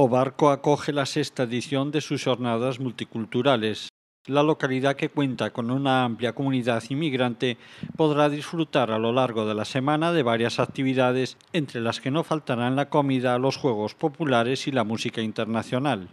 Obarco acoge la sexta edición de sus jornadas multiculturales. La localidad que cuenta con una amplia comunidad inmigrante podrá disfrutar a lo largo de la semana de varias actividades, entre las que no faltarán la comida, los juegos populares y la música internacional.